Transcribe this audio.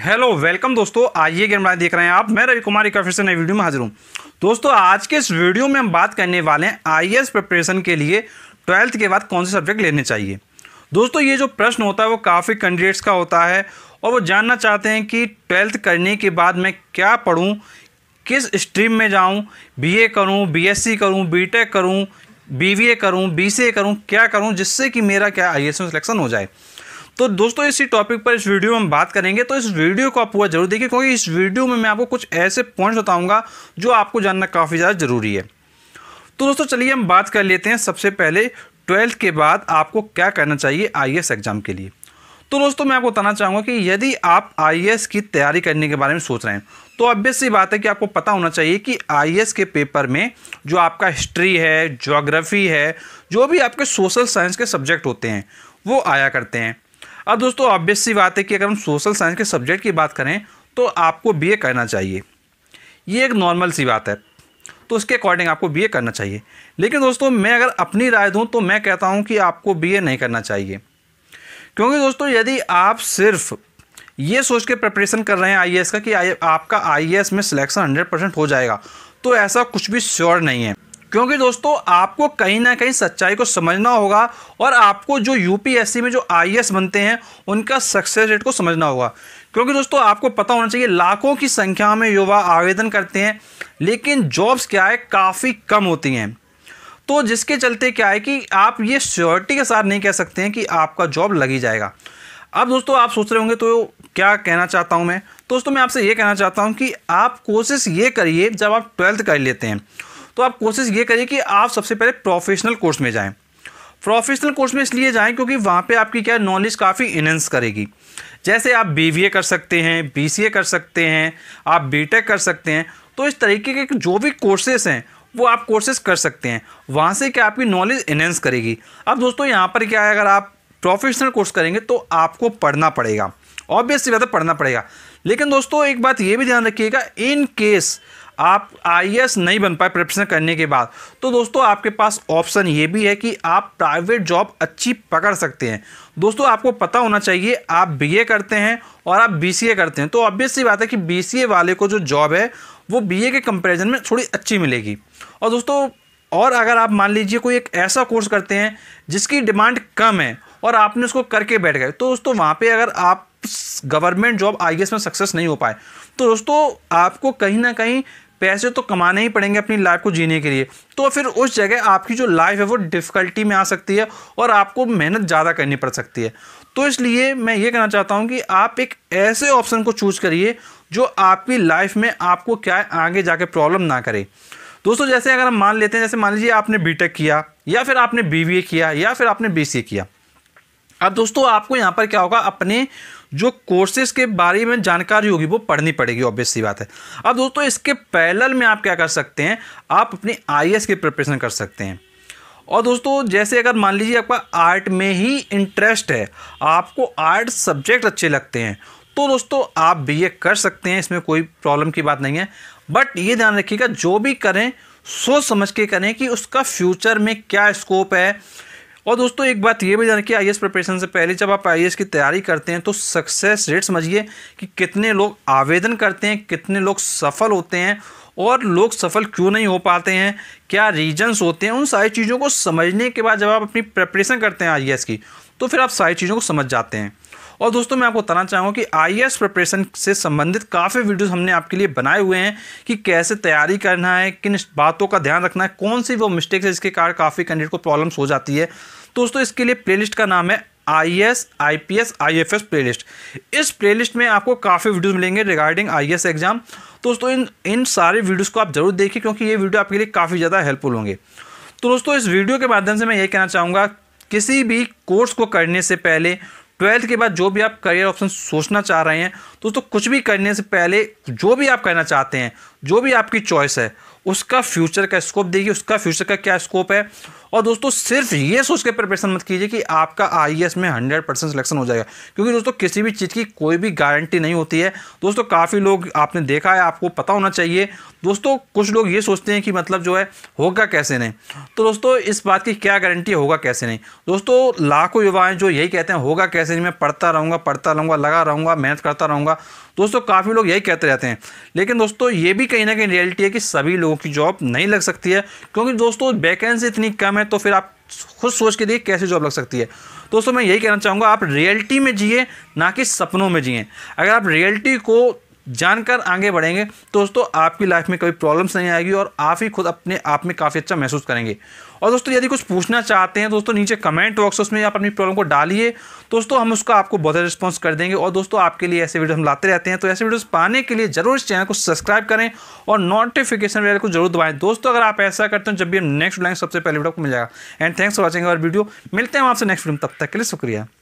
hello welcome दोस्तों आइए game game देख रहे हैं आप मैं रवि कुमार एक फिर से नई वीडियो में हाजिर हूँ दोस्तों आज के इस वीडियो में हम बात करने वाले हैं आई प्रिपरेशन के लिए ट्वेल्थ के बाद कौन से सब्जेक्ट लेने चाहिए दोस्तों ये जो प्रश्न होता है वो काफ़ी कैंडिडेट्स का होता है और वो जानना चाहते हैं कि ट्वेल्थ करने के बाद मैं क्या पढ़ूँ किस स्ट्रीम में जाऊँ बी ए करूँ बी एस सी करूँ बी टेक करूँ बी वी ए करूँ बी सी ए करूँ क्या करूँ जिससे कि मेरा क्या आई एस में सिलेक्शन हो जाए तो दोस्तों इसी टॉपिक पर इस वीडियो में हम बात करेंगे तो इस वीडियो को आप पूरा जरूर देखिए क्योंकि इस वीडियो में मैं आपको कुछ ऐसे पॉइंट्स बताऊँगा जो आपको जानना काफ़ी ज़्यादा ज़रूरी है तो दोस्तों चलिए हम बात कर लेते हैं सबसे पहले ट्वेल्थ के बाद आपको क्या करना चाहिए आई एग्ज़ाम के लिए तो दोस्तों मैं आपको बताना चाहूँगा कि यदि आप आई की तैयारी करने के बारे में सोच रहे हैं तो ऑब्वियस सी बात है कि आपको पता होना चाहिए कि आई के पेपर में जो आपका हिस्ट्री है जोग्राफ़ी है जो भी आपके सोशल साइंस के सब्जेक्ट होते हैं वो आया करते हैं अब दोस्तों ऑब्वियस सी बात है कि अगर हम सोशल साइंस के सब्जेक्ट की बात करें तो आपको बी करना चाहिए ये एक नॉर्मल सी बात है तो उसके अकॉर्डिंग आपको बी करना चाहिए लेकिन दोस्तों मैं अगर अपनी राय दूँ तो मैं कहता हूँ कि आपको बी नहीं करना चाहिए क्योंकि दोस्तों यदि आप सिर्फ ये सोच के प्रिपरेशन कर रहे हैं आई का कि आपका आई में सिलेक्शन हंड्रेड परसेंट हो जाएगा तो ऐसा कुछ भी श्योर नहीं है क्योंकि दोस्तों आपको कहीं ना कहीं सच्चाई को समझना होगा और आपको जो यूपीएससी में जो आई e बनते हैं उनका सक्सेस रेट को समझना होगा क्योंकि दोस्तों आपको पता होना चाहिए लाखों की संख्या में युवा आवेदन करते हैं लेकिन जॉब्स क्या है काफ़ी कम होती हैं तो जिसके चलते क्या है कि आप ये श्योरिटी के साथ नहीं कह सकते हैं कि आपका जॉब लगी जाएगा अब दोस्तों आप सोच रहे होंगे तो क्या कहना चाहता हूँ मैं दोस्तों मैं आपसे ये कहना चाहता हूँ कि आप कोशिश ये करिए जब आप ट्वेल्थ कर लेते हैं तो आप कोशिश ये करिए कि आप सबसे पहले प्रोफेशनल कोर्स में जाएँ प्रोफेशनल कोर्स में इसलिए जाएँ क्योंकि वहाँ पर आपकी क्या नॉलेज काफ़ी इनहेंस करेगी जैसे आप बी कर सकते हैं बी कर सकते हैं आप बी कर सकते हैं तो इस तरीके के जो भी कोर्सेस हैं वो आप कोर्सेज कर सकते हैं वहाँ से क्या आपकी नॉलेज इन्हेंस करेगी अब दोस्तों यहाँ पर क्या है अगर आप प्रोफेशनल कोर्स करेंगे तो आपको पढ़ना पड़ेगा ऑब्वियसली बात है पढ़ना पड़ेगा लेकिन दोस्तों एक बात ये भी ध्यान रखिएगा इन केस आप आई e नहीं बन पाए प्रिपरेशन करने के बाद तो दोस्तों आपके पास ऑप्शन ये भी है कि आप प्राइवेट जॉब अच्छी पकड़ सकते हैं दोस्तों आपको पता होना चाहिए आप बीए करते हैं और आप बीसीए करते हैं तो ऑब्वियस सी बात है कि बीसीए वाले को जो जॉब है वो बीए के कंपेरिजन में थोड़ी अच्छी मिलेगी और दोस्तों और अगर आप मान लीजिए कोई एक ऐसा कोर्स करते हैं जिसकी डिमांड कम है और आपने उसको करके बैठ गए तो दोस्तों वहाँ पे अगर आप गवर्नमेंट जॉब आई में सक्सेस नहीं हो पाए तो दोस्तों आपको कहीं ना कहीं पैसे तो कमाने ही पड़ेंगे अपनी लाइफ को जीने के लिए तो फिर उस जगह आपकी जो लाइफ है वो डिफ़िकल्टी में आ सकती है और आपको मेहनत ज़्यादा करनी पड़ सकती है तो इसलिए मैं ये कहना चाहता हूँ कि आप एक ऐसे ऑप्शन को चूज़ करिए जो आपकी लाइफ में आपको क्या है आगे जाके प्रॉब्लम ना करे दोस्तों जैसे अगर हम मान लेते हैं जैसे मान लीजिए आपने बीटेक किया या फिर आपने बीबीए किया या फिर आपने बीसीए किया अब दोस्तों आपको यहाँ पर क्या होगा अपने जो कोर्सेज के बारे में जानकारी होगी वो पढ़नी पड़ेगी ऑब्वियस सी बात है अब दोस्तों इसके पैरल में आप क्या कर सकते हैं आप अपनी आई की प्रिपरेशन कर सकते हैं और दोस्तों जैसे अगर मान लीजिए आपका आर्ट में ही इंटरेस्ट है आपको आर्ट सब्जेक्ट अच्छे लगते हैं तो दोस्तों आप बी कर सकते हैं इसमें कोई प्रॉब्लम की बात नहीं है बट ये ध्यान रखिएगा जो भी करें सोच समझ के करें कि उसका फ्यूचर में क्या स्कोप है और दोस्तों एक बात ये भी जान कि आई प्रिपरेशन से पहले जब आप आई की तैयारी करते हैं तो सक्सेस रेट समझिए कि कितने लोग आवेदन करते हैं कितने लोग सफल होते हैं और लोग सफल क्यों नहीं हो पाते हैं क्या रीजन्स होते हैं उन सारी चीज़ों को समझने के बाद जब आप अपनी प्रपरेशन करते हैं आई की तो फिर आप सारी चीज़ों को समझ जाते हैं और दोस्तों मैं आपको बताना चाहूँगा कि आई प्रिपरेशन से संबंधित काफ़ी वीडियोस हमने आपके लिए बनाए हुए हैं कि कैसे तैयारी करना है किन बातों का ध्यान रखना है कौन सी वो मिस्टेक्स है जिसके कारण काफ़ी कैंडिडेट को प्रॉब्लम्स हो जाती है दोस्तों इसके लिए प्ले का नाम है I S I P S I F S playlist इस प्ले लिस्ट में आपको काफ़ी वीडियोज़ मिलेंगे रिगार्डिंग आई एस एग्ज़ाम दोस्तों इन इन सारे वीडियोज़ को आप जरूर देखिए क्योंकि ये वीडियो आपके लिए काफ़ी ज़्यादा हेल्पफुल होंगे तो दोस्तों इस वीडियो के माध्यम से मैं ये कहना चाहूँगा किसी भी कोर्स को करने से पहले ट्वेल्थ के बाद जो भी आप करियर ऑप्शन सोचना चाह रहे हैं दोस्तों कुछ भी करने से पहले जो भी आप करना चाहते हैं जो भी आपकी चॉइस है उसका फ्यूचर का स्कोप देखिए उसका फ्यूचर का क्या स्कोप है और दोस्तों सिर्फ ये सोच के प्रिपरेशन मत कीजिए कि आपका आई e में हंड्रेड परसेंट सिलेक्शन हो जाएगा क्योंकि दोस्तों किसी भी चीज़ की कोई भी गारंटी नहीं होती है दोस्तों काफ़ी लोग आपने देखा है आपको पता होना चाहिए दोस्तों कुछ लोग ये सोचते हैं कि मतलब जो है होगा कैसे नहीं तो दोस्तों इस बात की क्या गारंटी होगा कैसे नहीं दोस्तों लाखों युवाएं जो यही कहते हैं होगा कैसे नहीं मैं पढ़ता रहूँगा पढ़ता रहूँगा लगा रहूँगा मेहनत करता रहूँगा दोस्तों काफ़ी लोग यही कहते रहते हैं लेकिन दोस्तों ये भी कहीं ना कहीं रियलिटी है कि सभी लोग लोगों की जॉब नहीं लग सकती है क्योंकि दोस्तों वैकेंसी इतनी कम है तो फिर आप खुद सोच के देखिए कैसे जॉब लग सकती है दोस्तों मैं यही कहना चाहूँगा आप रियलिटी में जिए ना कि सपनों में जिए अगर आप रियलिटी को जानकर आगे बढ़ेंगे तो दोस्तों आपकी लाइफ में कभी प्रॉब्लम्स नहीं आएगी और आप ही खुद अपने आप में काफ़ी अच्छा महसूस करेंगे और दोस्तों यदि कुछ पूछना चाहते हैं दोस्तों नीचे कमेंट बॉक्स उसमें आप अपनी प्रॉब्लम को डालिए दोस्तों हम उसका आपको बहुत रिस्पॉन्स कर देंगे और दोस्तों आपके लिए ऐसे वीडियो हम लाते रहते हैं तो ऐसे वीडियोज़ पाने के लिए जरूर इस चैनल को सब्सक्राइब करें और नोटिफिकेशन वगैरह को जरूर दबाएं दोस्तों अगर आप ऐसा करते हैं जब भी हम नेक्स्ट लाइन सबसे पहले वीडियो को मिल जाएगा एंड थैंक्स फॉर वॉचिंग और वीडियो मिलते हैं आपसे नेक्स्ट वीडियो तब तक के लिए शुक्रिया